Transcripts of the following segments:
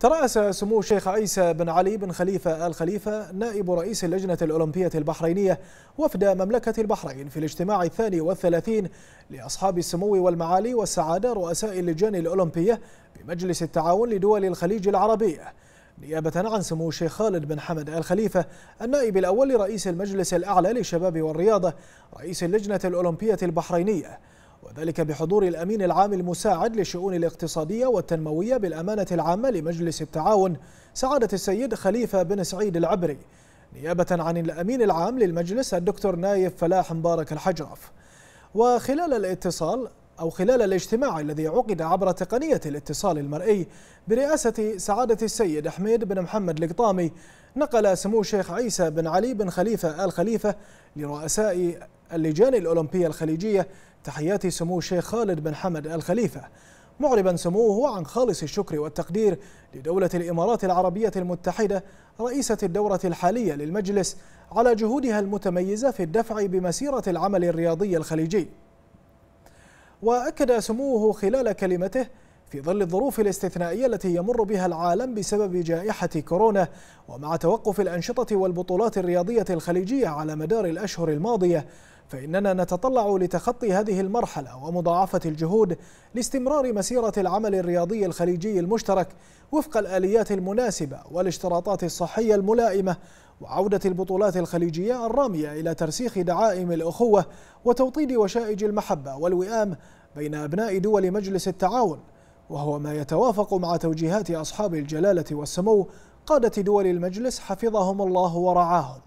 ترأس سمو الشيخ عيسى بن علي بن خليفة آل خليفة نائب رئيس اللجنة الأولمبية البحرينية وفد مملكة البحرين في الاجتماع الثاني والثلاثين لأصحاب السمو والمعالي والسعادة رؤساء اللجان الأولمبية بمجلس التعاون لدول الخليج العربية نيابة عن سمو الشيخ خالد بن حمد آل خليفة النائب الأول لرئيس المجلس الأعلى للشباب والرياضة رئيس اللجنة الأولمبية البحرينية وذلك بحضور الأمين العام المساعد للشؤون الاقتصادية والتنموية بالأمانة العامة لمجلس التعاون سعادة السيد خليفة بن سعيد العبري نيابة عن الأمين العام للمجلس الدكتور نايف فلاح مبارك الحجرف وخلال الاتصال أو خلال الاجتماع الذي عقد عبر تقنية الاتصال المرئي برئاسة سعادة السيد أحمد بن محمد القطامي نقل سمو الشيخ عيسى بن علي بن خليفة آل خليفة لرؤساء اللجان الأولمبية الخليجية تحيات سمو الشيخ خالد بن حمد الخليفة معربا سموه عن خالص الشكر والتقدير لدولة الإمارات العربية المتحدة رئيسة الدورة الحالية للمجلس على جهودها المتميزة في الدفع بمسيرة العمل الرياضي الخليجي وأكد سموه خلال كلمته في ظل الظروف الاستثنائية التي يمر بها العالم بسبب جائحة كورونا ومع توقف الأنشطة والبطولات الرياضية الخليجية على مدار الأشهر الماضية فإننا نتطلع لتخطي هذه المرحلة ومضاعفة الجهود لاستمرار مسيرة العمل الرياضي الخليجي المشترك وفق الآليات المناسبة والاشتراطات الصحية الملائمة وعودة البطولات الخليجية الرامية إلى ترسيخ دعائم الأخوة وتوطيد وشائج المحبة والوئام بين أبناء دول مجلس التعاون وهو ما يتوافق مع توجيهات أصحاب الجلالة والسمو قادة دول المجلس حفظهم الله ورعاهم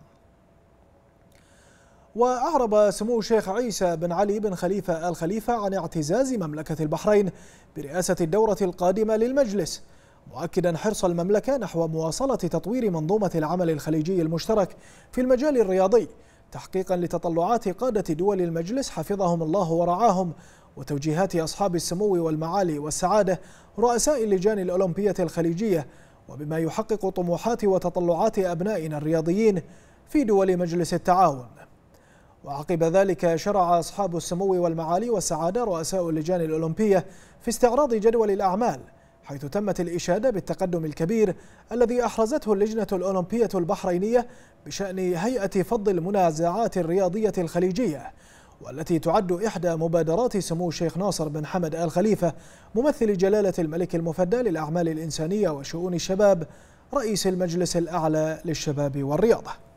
وأعرب سمو الشيخ عيسى بن علي بن خليفة الخليفة عن اعتزاز مملكة البحرين برئاسة الدورة القادمة للمجلس مؤكدا حرص المملكة نحو مواصلة تطوير منظومة العمل الخليجي المشترك في المجال الرياضي تحقيقا لتطلعات قادة دول المجلس حفظهم الله ورعاهم وتوجيهات أصحاب السمو والمعالي والسعادة رؤساء اللجان الأولمبية الخليجية وبما يحقق طموحات وتطلعات أبنائنا الرياضيين في دول مجلس التعاون وعقب ذلك شرع أصحاب السمو والمعالي والسعادة رؤساء اللجان الأولمبية في استعراض جدول الأعمال حيث تمت الإشادة بالتقدم الكبير الذي أحرزته اللجنة الأولمبية البحرينية بشأن هيئة فض المنازعات الرياضية الخليجية والتي تعد إحدى مبادرات سمو الشيخ ناصر بن حمد آل خليفة ممثل جلالة الملك المفدى للأعمال الإنسانية وشؤون الشباب رئيس المجلس الأعلى للشباب والرياضة